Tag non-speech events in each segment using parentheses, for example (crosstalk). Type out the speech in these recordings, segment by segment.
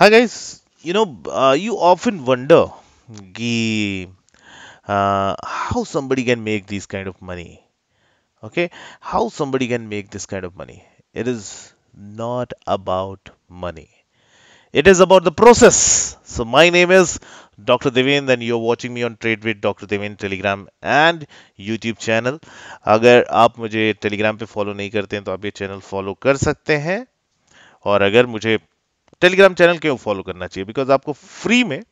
Hi guys, you know, uh, you often wonder ki, uh, how somebody can make this kind of money. Okay, how somebody can make this kind of money. It is not about money, it is about the process. So, my name is Dr. Devin, and you're watching me on Trade with Dr. Devin Telegram and YouTube channel. अगर आप मुझे Telegram पे follow नहीं करते हैं तो आप ये channel follow कर सकते हैं और अगर मुझे टेलीग्राम चैनल क्यों फॉलो करना चाहिए बिकॉज आपको फ्री में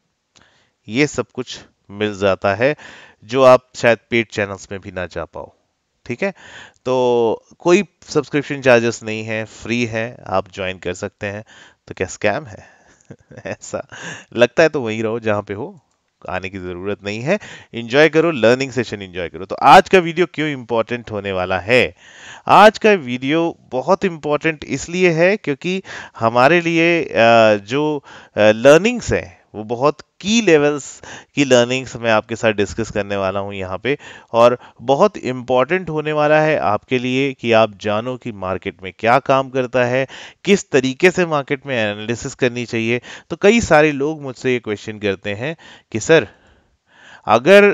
ये सब कुछ मिल जाता है जो आप शायद पेड चैनल्स में भी ना जा पाओ ठीक है तो कोई सब्सक्रिप्शन चार्जेस नहीं है फ्री है आप ज्वाइन कर सकते हैं तो क्या स्कैम है (laughs) ऐसा लगता है तो वहीं रहो जहां पे हो आने की ज़रूरत नहीं है इंजॉय करो लर्निंग सेशन इंजॉय करो तो आज का वीडियो क्यों इम्पोर्टेंट होने वाला है आज का वीडियो बहुत इंपॉर्टेंट इसलिए है क्योंकि हमारे लिए जो लर्निंग्स हैं वो बहुत की लेवल्स की लर्निंग्स मैं आपके साथ डिस्कस करने वाला हूँ यहाँ पे और बहुत इम्पॉर्टेंट होने वाला है आपके लिए कि आप जानो कि मार्केट में क्या काम करता है किस तरीके से मार्केट में एनालिसिस करनी चाहिए तो कई सारे लोग मुझसे ये क्वेश्चन करते हैं कि सर अगर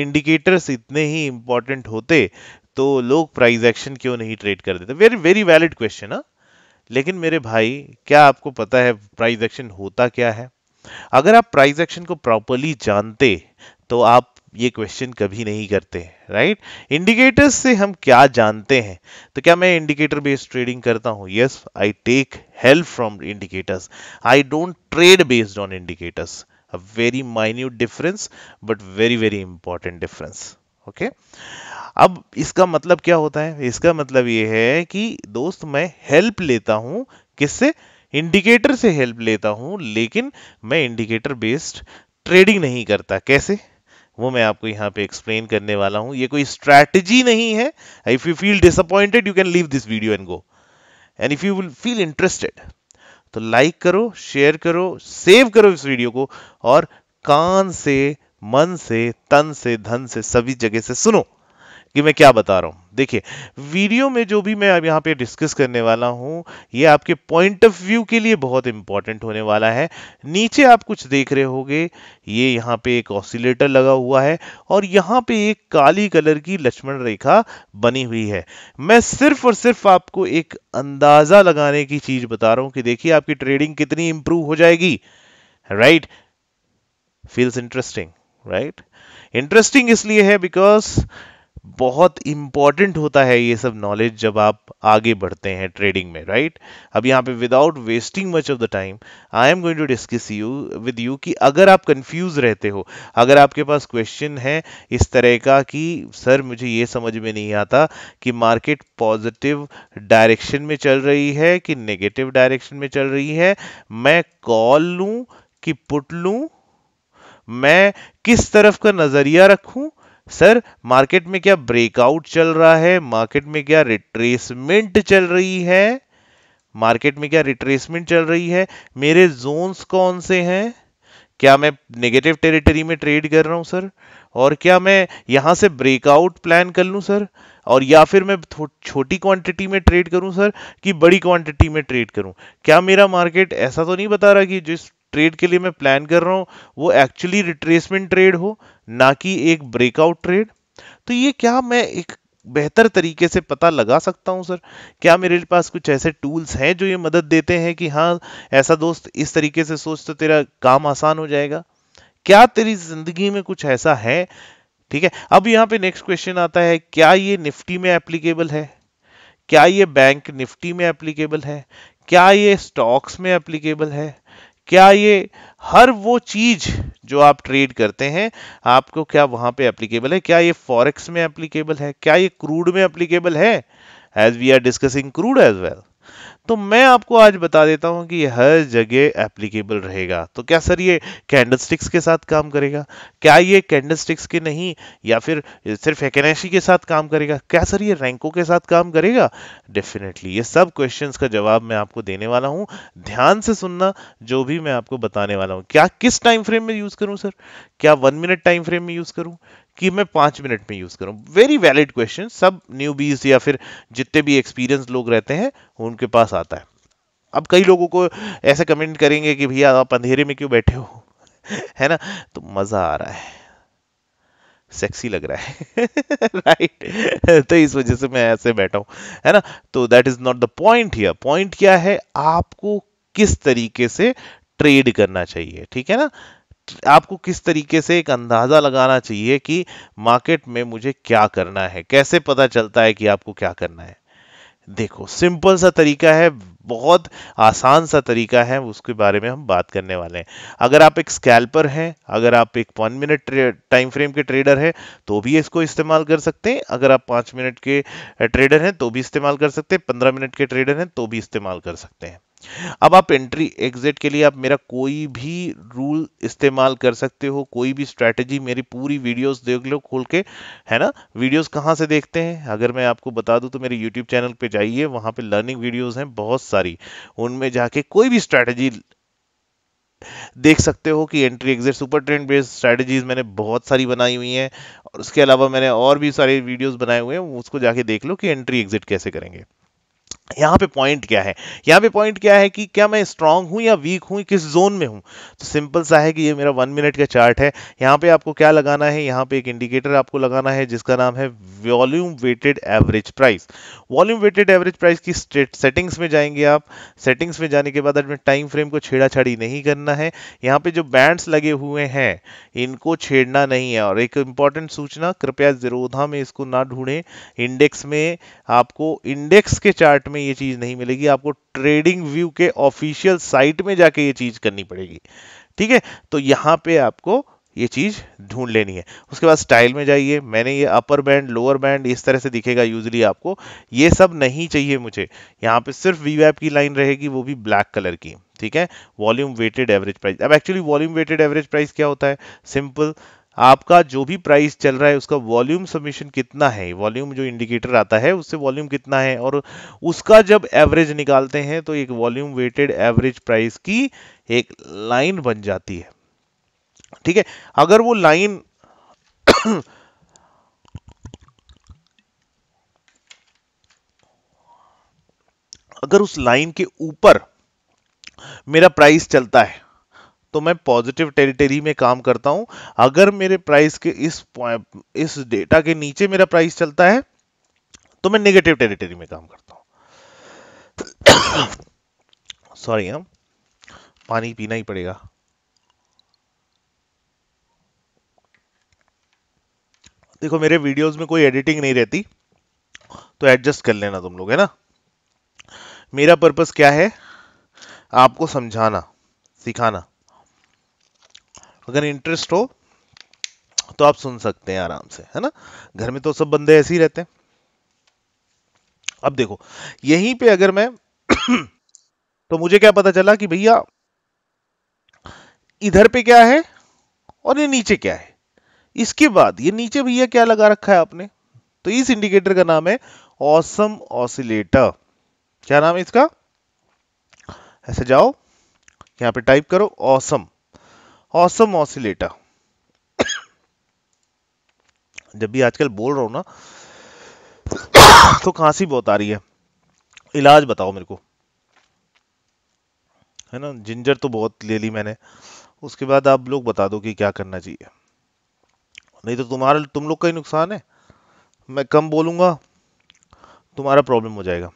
इंडिकेटर्स uh, इतने ही इम्पॉर्टेंट होते तो लोग प्राइस एक्शन क्यों नहीं ट्रेड कर देते वेरी वेरी वैलिड क्वेश्चन है लेकिन मेरे भाई क्या आपको पता है प्राइस एक्शन होता क्या है अगर आप प्राइस एक्शन को प्रॉपरली जानते तो आप ये क्वेश्चन कभी नहीं करते राइट इंडिकेटर्स से हम क्या जानते हैं तो क्या मैं इंडिकेटर बेस्ड ट्रेडिंग करता हूं yes I take help from indicators I don't trade based on indicators a very minute difference but very very important difference okay अब इसका मतलब क्या होता है इसका मतलब ये है कि दोस्त मैं हेल्प लेता हूं किससे इंडिकेटर से हेल्प लेता हूं लेकिन मैं इंडिकेटर बेस्ड ट्रेडिंग नहीं करता कैसे वो मैं आपको यहां पे एक्सप्लेन करने वाला हूं ये कोई स्ट्रैटेजी नहीं है if you feel disappointed you can leave this video and go and if you feel interested तो लाइक करो शेयर करो सेव करो इस वीडियो को और कान से मन से तन से धन से सभी जगह से सुनो कि मैं क्या बता रहा हूं देखिए वीडियो में जो भी मैं अब यहां पे डिस्कस करने वाला हूं ये आपके पॉइंट ऑफ व्यू के लिए बहुत इंपॉर्टेंट होने वाला है नीचे आप कुछ देख रहे होंगे ये यहां पे एक ऑसिलेटर लगा हुआ है और यहां पे एक काली कलर की लक्ष्मण रेखा बनी हुई है मैं सिर्फ और सिर्फ आपको एक अंदाजा लगाने की चीज बता रहा हूं कि देखिए आपकी ट्रेडिंग कितनी इंप्रूव हो जाएगी right feels interesting right interesting इसलिए है बिकॉज बहुत इंपॉर्टेंट होता है ये सब नॉलेज जब आप आगे बढ़ते हैं ट्रेडिंग में राइट अब यहाँ पे without wasting much of the time I am going to discuss you with you कि अगर आप कंफ्यूज रहते हो अगर आपके पास क्वेश्चन है इस तरह का कि सर मुझे ये समझ में नहीं आता कि मार्केट पॉजिटिव डायरेक्शन में चल रही है कि नेगेटिव डायरेक्शन में चल रही है मैं कॉल लूँ कि पुट लूँ मैं किस तरफ का नज़रिया रखूं सर मार्केट में क्या ब्रेकआउट चल रहा है मार्केट में क्या रिट्रेसमेंट चल रही है मार्केट में क्या रिट्रेसमेंट चल रही है मेरे जोन्स कौन से हैं क्या मैं नेगेटिव टेरिटरी में ट्रेड कर रहा हूं सर और क्या मैं यहां से ब्रेकआउट प्लान कर लूं सर और या फिर मैं छोटी क्वांटिटी में ट्रेड करूं सर कि बड़ी क्वांटिटी में ट्रेड करूं क्या मेरा मार्केट ऐसा तो नहीं बता रहा कि जिस ट्रेड के लिए मैं प्लान कर रहा हूँ वो एक्चुअली रिट्रेसमेंट ट्रेड हो ना कि एक ब्रेकआउट ट्रेड तो ये क्या मैं एक बेहतर तरीके से पता लगा सकता हूँ सर क्या मेरे पास कुछ ऐसे टूल्स हैं जो ये मदद देते हैं कि हाँ ऐसा दोस्त इस तरीके से सोच तो तेरा काम आसान हो जाएगा क्या तेरी जिंदगी में कुछ ऐसा है ठीक है अब यहाँ पे नेक्स्ट क्वेश्चन आता है क्या ये निफ्टी में एप्लीकेबल है क्या ये बैंक निफ्टी में एप्लीकेबल है क्या ये स्टॉक्स में एप्लीकेबल है क्या ये हर वो चीज जो आप ट्रेड करते हैं आपको क्या वहां पे एप्लीकेबल है क्या ये फॉरेक्स में एप्लीकेबल है क्या ये क्रूड में एप्लीकेबल है as we are discussing crude as well तो मैं आपको आज बता देता हूं कि हर जगह एप्लीकेबल रहेगा तो क्या सर ये कैंडलस्टिक्स के साथ काम करेगा क्या ये कैंडलस्टिक्स के नहीं या फिर सिर्फ एकेनेशी के साथ काम करेगा क्या सर ये रैंकों के साथ काम करेगा डेफिनेटली ये सब क्वेश्चंस का जवाब मैं आपको देने वाला हूं ध्यान से सुनना जो भी मैं आपको बताने वाला हूं क्या किस टाइम फ्रेम में यूज करूं सर क्या वन मिनट टाइम फ्रेम में यूज करूं कि मैं पांच मिनट में यूज़ करूं वेरी वैलिड क्वेश्चन सब न्यू बीज या फिर जितने भी एक्सपीरियंस लोग रहते हैं उनके पास आता है अब कई लोगों को ऐसे कमेंट करेंगे कि भैया आप अंधेरे में क्यों बैठे हो (laughs) है ना तो मज़ा आ रहा है सेक्सी लग रहा है राइट (laughs) right? तो इस वजह से मैं ऐसे बैठा हूं है ना तो that is not the point here point क्या है आपको किस तरीके से ट्रेड करना चाहिए ठीक है ना आपको किस तरीके से एक अंदाज़ा लगाना चाहिए कि मार्केट में मुझे क्या करना है कैसे पता चलता है कि आपको क्या करना है देखो सिंपल सा तरीका है बहुत आसान सा तरीका है उसके बारे में हम बात करने वाले हैं अगर आप एक स्कैल्पर हैं अगर आप एक वन मिनट टाइम फ्रेम के ट्रेडर हैं तो भी इसको इस्तेमाल कर सकते हैं अगर आप पाँच मिनट के ट्रेडर हैं तो भी इस्तेमाल कर सकते हैं पंद्रह मिनट के ट्रेडर हैं तो भी इस्तेमाल कर सकते हैं अब आप एंट्री एग्जिट के लिए आप मेरा कोई भी रूल इस्तेमाल कर सकते हो कोई भी स्ट्रेटजी मेरी पूरी वीडियोस देख लो खोल के है ना वीडियोस कहां से देखते हैं अगर मैं आपको बता दूं तो मेरे यूट्यूब चैनल पे जाइए वहां पे लर्निंग वीडियोस हैं बहुत सारे सारी उनमें जाके कोई भी स्ट्रैटेजी देख सकते हो कि entry exit super trend based strategies मैंने बहुत सारी बनाई हुई हैं और उसके अलावा मैंने और भी सारे वीडियोस बनाए हुए हैं उसको जाके देख लो कि एंट्री एग्जिट कैसे करेंगे यहाँ पे पॉइंट क्या है यहाँ पे पॉइंट क्या है कि क्या मैं स्ट्रांग हूँ या वीक हूँ किस जोन में हूँ तो सिंपल सा है कि ये मेरा वन मिनट का चार्ट है यहाँ पे आपको क्या लगाना है यहाँ पे एक इंडिकेटर आपको लगाना है जिसका नाम है volume weighted average price volume weighted average price की सेटिंग्स में जाएंगे आप सेटिंग्स में जाने के बाद अपने टाइम फ्रेम को छेड़ा नहीं करना है यहाँ पे जो बैंड्स लगे हुए हैं इनको छेड़ना नहीं है और एक इंपॉर्टेंट सूचना कृपया जिरोधा में इसको ना ढूंढें इंडेक्स में आपको इंडेक्स के चार्ट में में ये चीज़ नहीं मिलेगी आपको ट्रेडिंग व्यू के ऑफिशियल साइट में जाके ये चीज़ करनी पड़ेगी ठीक है तो यहां पे आपको ये चीज़ ढूंढ लेनी है उसके बाद स्टाइल में जाइए मैंने ये अपर बैंड लोअर बैंड इस तरह से दिखेगा यूजली आपको ये सब नहीं चाहिए मुझे यहाँ पे सिर्फ वी की लाइन रहेगी वो भी ब्लैक कलर की ठीक है वॉल्यूम वेटेड एवरेज प्राइस अब actually volume weighted average price क्या होता है सिंपल आपका जो भी प्राइस चल रहा है उसका वॉल्यूम सबमिशन कितना है वॉल्यूम जो इंडिकेटर आता है उससे वॉल्यूम कितना है और उसका जब एवरेज निकालते हैं तो एक वॉल्यूम वेटेड एवरेज प्राइस की एक लाइन बन जाती है ठीक है अगर वो लाइन अगर उस लाइन के ऊपर मेरा प्राइस चलता है तो मैं पॉजिटिव टेरिटरी में काम करता हूं अगर मेरे प्राइस के इस इस डेटा के नीचे मेरा प्राइस चलता है तो मैं नेगेटिव टेरिटरी में काम करता हूं सॉरी हम पानी पीना ही पड़ेगा देखो मेरे वीडियोस में कोई एडिटिंग नहीं रहती तो एडजस्ट कर लेना तुम लोग है ना मेरा पर्पस क्या है आपको समझाना सिखाना अगर इंटरेस्ट हो तो आप सुन सकते हैं आराम से है ना घर में तो सब बंदे ऐसे ही रहते हैं अब देखो यहीं पे अगर मैं (coughs) तो मुझे क्या पता चला कि भैया इधर पे क्या है और ये नीचे क्या है इसके बाद ये नीचे भैया क्या लगा रखा है आपने तो इस इंडिकेटर का नाम है ऑसम ऑसिलेटर क्या नाम है इसका ऐसे जाओ यहां पे टाइप करो ऑसम awesome. ऑसम ऑसिलेटर (coughs) जब भी आजकल बोल रहा हूं ना (coughs) तो खांसी बहुत आ रही है इलाज बताओ मेरे को है ना जिंजर तो बहुत ले ली मैंने उसके बाद आप लोग बता दो कि क्या करना चाहिए नहीं तो तुम्हारा तुम लोग का ही नुकसान है मैं कम बोलूंगा तुम्हारा प्रॉब्लम हो जाएगा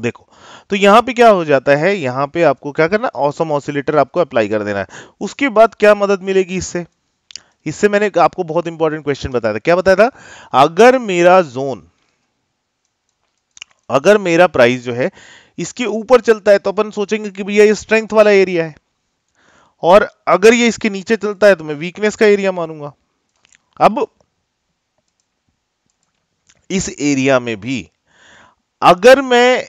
देखो तो यहाँ पे क्या हो जाता है यहाँ पे आपको क्या करना ऑसम ऑसिलेटर आपको अप्लाई कर देना है उसके बाद क्या मदद मिलेगी इससे इससे मैंने आपको बहुत इंपॉर्टेंट क्वेश्चन बताया था क्या बताया था अगर मेरा जोन अगर मेरा प्राइस जो है इसके ऊपर चलता है तो अपन सोचेंगे कि भैया ये स्ट्रेंथ वाला एरिया है और अगर ये इसके नीचे चलता है तो मैं वीकनेस का एरिया मानूंगा अब इस एरिया में भी अगर मैं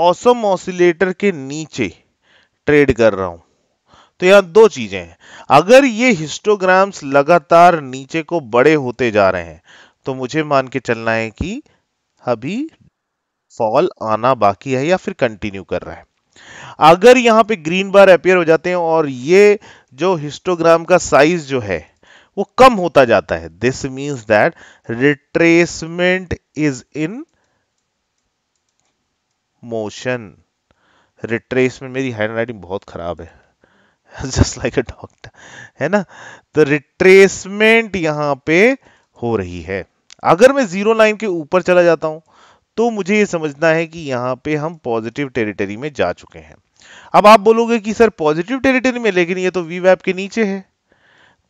ऑसम ऑसिलेटर के नीचे ट्रेड कर रहा हूं तो यहां दो चीजें हैं अगर ये हिस्टोग्राम्स लगातार नीचे को बड़े होते जा रहे हैं तो मुझे मान के चलना है कि अभी फॉल आना बाकी है या फिर कंटिन्यू कर रहा है अगर यहां पे ग्रीन बार अपियर हो जाते हैं और ये जो हिस्टोग्राम का साइज जो है वो कम होता जाता है this means that retracement is in motion retrace में मेरी हैंड राइटिंग बहुत खराब है जस्ट लाइक अ डॉक्टर है ना तो रिट्रेसमेंट यहां पे हो रही है अगर मैं जीरो लाइन के ऊपर चला जाता हूं तो मुझे ये समझना है कि यहां पे हम पॉजिटिव टेरिटरी में जा चुके हैं अब आप बोलोगे कि सर पॉजिटिव टेरिटरी में लेकिन ये तो वी वैप के नीचे है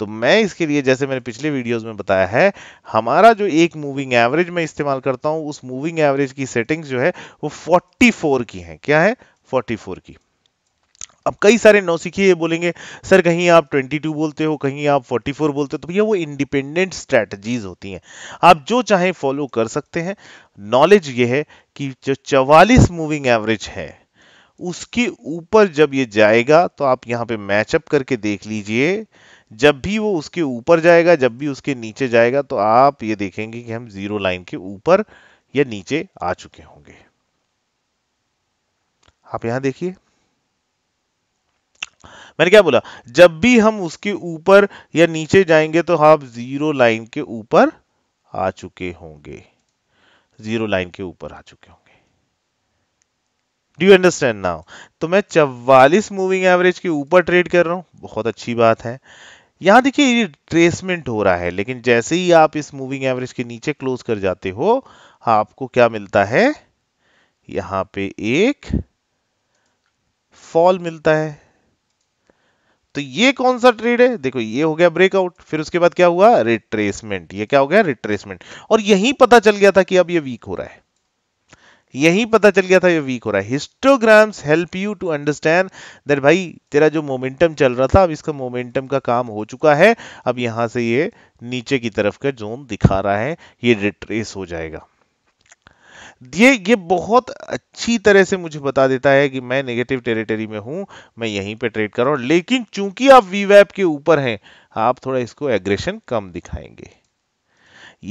तो मैं इसके लिए जैसे मैंने पिछले वीडियोस में बताया है हमारा जो एक मूविंग एवरेज मैं इस्तेमाल करता हूं उस मूविंग एवरेज की सेटिंग्स जो है वो 44 की है क्या है 44 की अब कई सारे नौसिखिए ये बोलेंगे सर कहीं आप 22 बोलते हो कहीं आप 44 बोलते हो तो भैया वो इंडिपेंडेंट स्ट्रेटजीज होती हैं आप जो चाहें फॉलो कर सकते हैं नॉलेज ये है कि जो 44 मूविंग एवरेज है उसके ऊपर जब ये जाएगा तो आप यहाँ पे मैचअप करके देख लीजिए जब भी वो उसके ऊपर जाएगा जब भी उसके नीचे जाएगा तो आप ये देखेंगे कि हम जीरो लाइन के ऊपर या नीचे आ चुके होंगे आप यहां देखिए मैंने क्या बोला जब भी हम उसके ऊपर या नीचे जाएंगे तो आप जीरो लाइन के ऊपर आ चुके होंगे जीरो लाइन के ऊपर आ चुके होंगे डू यू अंडरस्टैंड नाउ तो मैं 44 मूविंग एवरेज के ऊपर ट्रेड कर रहा हूं बहुत अच्छी बात है यहाँ देखिए ये ट्रेसमेंट हो रहा है लेकिन जैसे ही आप इस मूविंग एवरेज के नीचे क्लोज कर जाते हो हाँ आपको क्या मिलता है यहाँ पे एक फॉल मिलता है तो ये कौन सा ट्रेड है देखो ये हो गया ब्रेकआउट फिर उसके बाद क्या हुआ रिट्रेसमेंट ये क्या हो गया रिट्रेसमेंट और यही पता चल गया था कि अब ये वीक हो रहा है यही पता चल गया था ये वीक हो रहा है histograms help you to understand that भाई तेरा जो मोमेंटम चल रहा था अब इसका मोमेंटम का काम हो चुका है अब यहां से ये नीचे की तरफ का जोन दिखा रहा है ये रिट्रेस हो जाएगा ये ये बहुत अच्छी तरह से मुझे बता देता है कि मैं नेगेटिव टेरिटरी में हूं मैं यहीं पे ट्रेड कर रहा हूं लेकिन चूंकि आप वीवैप के ऊपर हैं आप थोड़ा इसको एग्रेशन कम दिखाएंगे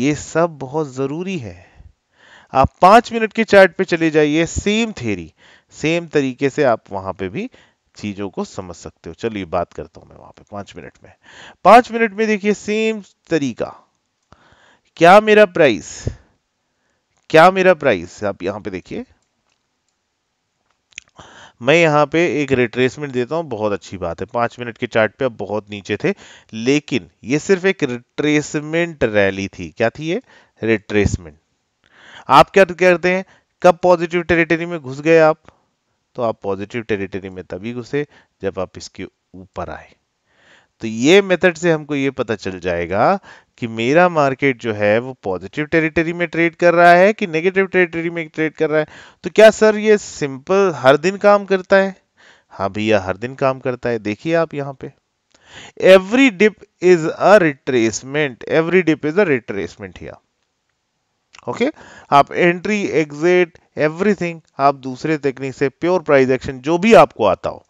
ये सब बहुत जरूरी है आप पांच मिनट के चार्ट पे चले जाइए सेम थेरी सेम तरीके से आप वहां पे भी चीजों को समझ सकते हो चलिए बात करता हूं मैं वहां पे पांच मिनट में पांच मिनट में देखिए सेम तरीका क्या मेरा प्राइस क्या मेरा प्राइस आप यहां पे देखिए मैं यहां पे एक रिट्रेसमेंट देता हूं बहुत अच्छी बात है पांच मिनट के चार्ट पे अब बहुत नीचे थे लेकिन ये सिर्फ एक रिट्रेसमेंट रैली थी क्या थी ये रिट्रेसमेंट आप क्या करते हैं कब पॉजिटिव टेरिटरी में घुस गए आप तो आप पॉजिटिव टेरिटरी में तभी घुसे जब आप इसके ऊपर आए तो ये मेथड से हमको ये पता चल जाएगा कि मेरा मार्केट जो है वो पॉजिटिव टेरिटरी में ट्रेड कर रहा है कि नेगेटिव टेरिटरी में ट्रेड कर रहा है तो क्या सर ये सिंपल हर दिन काम करता है हाँ भैया हर दिन काम करता है देखिए आप यहाँ पे every dip is a retracement every dip is a retracement here okay आप एंट्री एग्जिट एवरीथिंग आप दूसरे तकनीक से प्योर प्राइस एक्शन जो भी आपको आता हो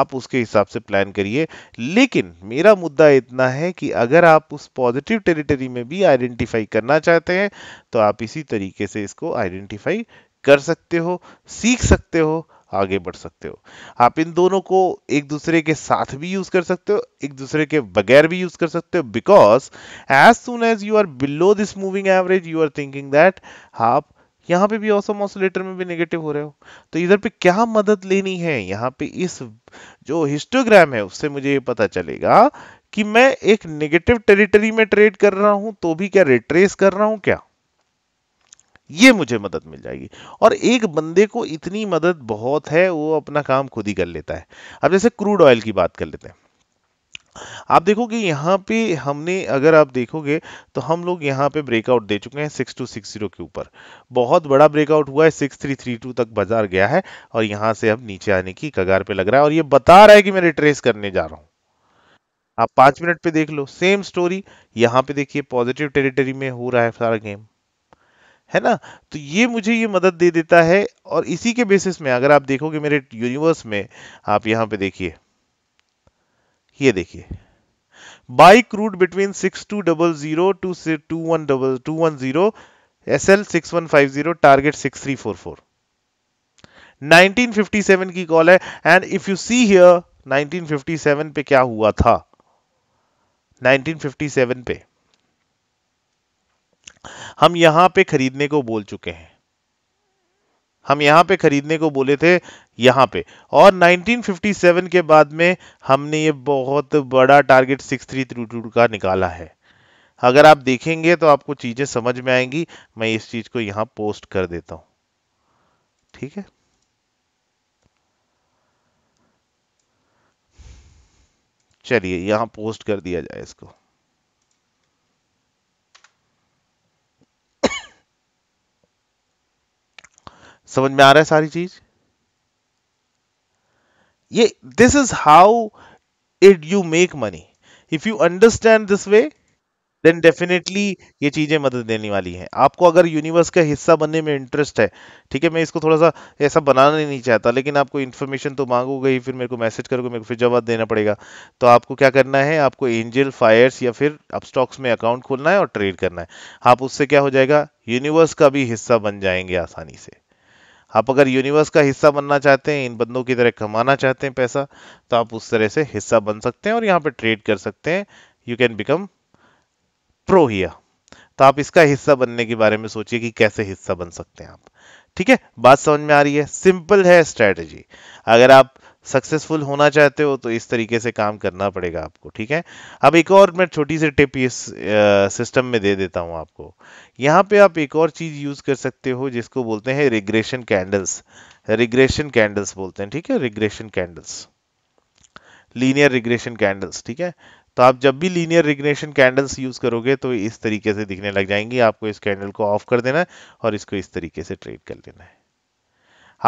आप उसके हिसाब से प्लान करिए लेकिन मेरा मुद्दा इतना है कि अगर आप उस पॉजिटिव टेरिटरी में भी आइडेंटिफाई करना चाहते हैं तो आप इसी तरीके से इसको आइडेंटिफाई कर सकते हो सीख सकते हो आगे बढ़ सकते हो आप इन दोनों को एक दूसरे के साथ भी यूज कर सकते हो एक दूसरे के बगैर भी यूज कर सकते हो because as soon as you are below this moving average you are thinking that आप यहाँ पे भी ऑसम ऑसोलेटर में भी नेगेटिव हो रहे हो तो इधर पे क्या मदद लेनी है यहाँ पे इस जो हिस्टोग्राम है उससे मुझे ये पता चलेगा कि मैं एक नेगेटिव टेरिटरी में ट्रेड कर रहा हूं तो भी क्या रिट्रेस कर रहा हूं क्या ये मुझे मदद मिल जाएगी और एक बंदे को इतनी मदद बहुत है वो अपना काम खुद ही कर लेता है अब जैसे क्रूड ऑयल की बात कर लेते हैं आप देखोगे यहाँ पे हमने अगर आप देखोगे तो हम लोग यहाँ पे ब्रेकआउट दे चुके हैं सिक्स टू सिक्स जीरो के ऊपर बहुत बड़ा ब्रेकआउट हुआ है सिक्स थ्री थ्री टू तक बाजार गया है और यहाँ से अब नीचे आने की कगार पे लग रहा है और ये बता रहा है कि मैं रिट्रेस करने जा रहा हूँ आप पांच मिनट पे देख लो सेम स्टोरी यहाँ पे देखिए पॉजिटिव टेरिटरी में हो रहा है सारा गेम है ना तो ये मुझे ये मदद दे देता है और इसी के बेसिस में अगर आप देखोगे मेरे यूनिवर्स में आप यहां पे देखिए ये देखिए buy crude between six two double zero two two one double two one zero S L six one five zero target six three four four 1957 की कॉल है and if you see here 1957 पे क्या हुआ था 1957 पे हम यहां पे खरीदने को बोल चुके हैं हम यहां पे खरीदने को बोले थे यहां पे और 1957 के बाद में हमने ये बहुत बड़ा टारगेट 6332 का निकाला है अगर आप देखेंगे तो आपको चीजें समझ में आएंगी मैं इस चीज को यहां पोस्ट कर देता हूं ठीक है चलिए यहां पोस्ट कर दिया जाए इसको समझ में आ रहा है सारी चीज ये this is how it you make money if you understand this way then definitely ये चीजें मदद देने वाली हैं आपको अगर यूनिवर्स का हिस्सा बनने में इंटरेस्ट है ठीक है मैं इसको थोड़ा सा ऐसा बनाना नहीं चाहता लेकिन आपको इन्फॉर्मेशन तो मांगोगे ही फिर मेरे को मैसेज करोगे मेरे को फिर जवाब देना पड़ेगा तो आपको क्या करना है आपको एंजल फायर्स या फिर आप स्टॉक्स में अकाउंट खोलना है और ट्रेड करना है आप उससे क्या हो जाएगा यूनिवर्स का भी हिस्सा बन जाएंगे आसानी से आप अगर यूनिवर्स का हिस्सा बनना चाहते हैं इन बंदों की तरह कमाना चाहते हैं पैसा तो आप उस तरह से हिस्सा बन सकते हैं और यहाँ पे ट्रेड कर सकते हैं you can become pro here तो आप इसका हिस्सा बनने के बारे में सोचिए कि कैसे हिस्सा बन सकते हैं आप ठीक है बात समझ में आ रही है सिंपल है स्ट्रैटेजी अगर आप सक्सेसफुल होना चाहते हो तो इस तरीके से काम करना पड़ेगा आपको ठीक है अब एक और मैं छोटी सी टिप इस सिस्टम में दे देता हूं आपको यहाँ पे आप एक और चीज़ यूज़ कर सकते हो जिसको बोलते हैं रिग्रेशन कैंडल्स रिग्रेशन कैंडल्स बोलते हैं ठीक है regression candles linear regression candles ठीक है तो आप जब भी लीनियर रिग्रेशन कैंडल्स यूज़ करोगे तो इस तरीके से दिखने लग जाएंगी आपको इस कैंडल को ऑफ कर देना है और इसको इस तरीके से ट्रेड कर लेना है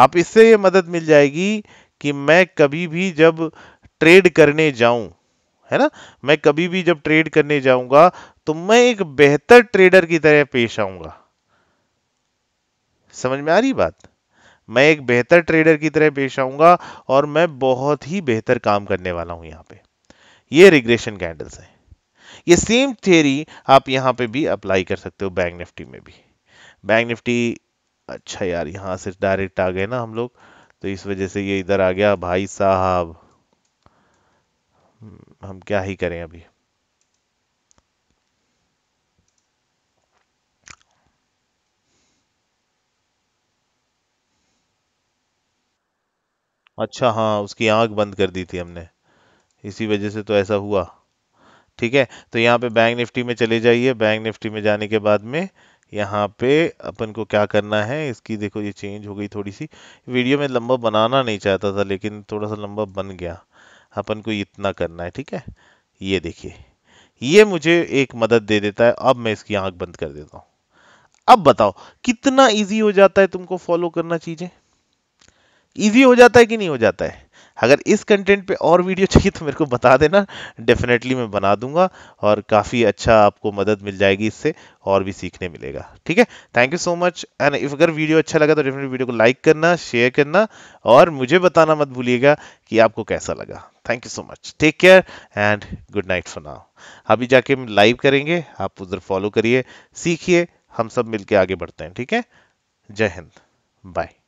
आप इससे ये मदद मिल जाएगी कि मैं कभी भी जब ट्रेड करने जाऊं है ना मैं कभी भी जब ट्रेड करने जाऊंगा तो मैं एक बेहतर ट्रेडर की तरह पेश आऊंगा समझ में आ रही बात मैं एक बेहतर ट्रेडर की तरह पेश आऊंगा और मैं बहुत ही बेहतर काम करने वाला हूं यहां पे ये रिग्रेशन कैंडल्स है ये सेम थ्योरी आप यहां पे भी अप्लाई कर सकते हो बैंक निफ्टी में भी बैंक निफ्टी अच्छा यार यहां से डायरेक्ट आ गए ना हम लोग तो इस वजह से ये इधर आ गया भाई साहब हम्म, हम क्या ही करें अभी अच्छा हाँ उसकी आंख बंद कर दी थी हमने इसी वजह से तो ऐसा हुआ ठीक है तो यहाँ पे बैंक निफ्टी में चले जाइए बैंक निफ्टी में जाने के बाद में यहाँ पे अपन को क्या करना है इसकी देखो ये चेंज हो गई थोड़ी सी वीडियो में लंबा बनाना नहीं चाहता था लेकिन थोड़ा सा लंबा बन गया अपन को इतना करना है ठीक है ये देखिए ये मुझे एक मदद दे देता है अब मैं इसकी आंख बंद कर देता हूँ अब बताओ कितना इजी हो जाता है तुमको फॉलो करना चीजें इजी हो जाता है कि नहीं हो जाता है अगर इस कंटेंट पे और वीडियो चाहिए तो मेरे को बता देना डेफिनेटली मैं बना दूंगा और काफ़ी अच्छा आपको मदद मिल जाएगी इससे और भी सीखने मिलेगा ठीक है thank you so much and if अगर वीडियो अच्छा लगा तो डेफिनेटली वीडियो को लाइक करना शेयर करना और मुझे बताना मत भूलिएगा कि आपको कैसा लगा thank you so much take care and good night for now अभी जाके हम लाइव करेंगे आप उधर फॉलो करिए सीखिए हम सब मिलके आगे बढ़ते हैं ठीक है जय हिंद बाय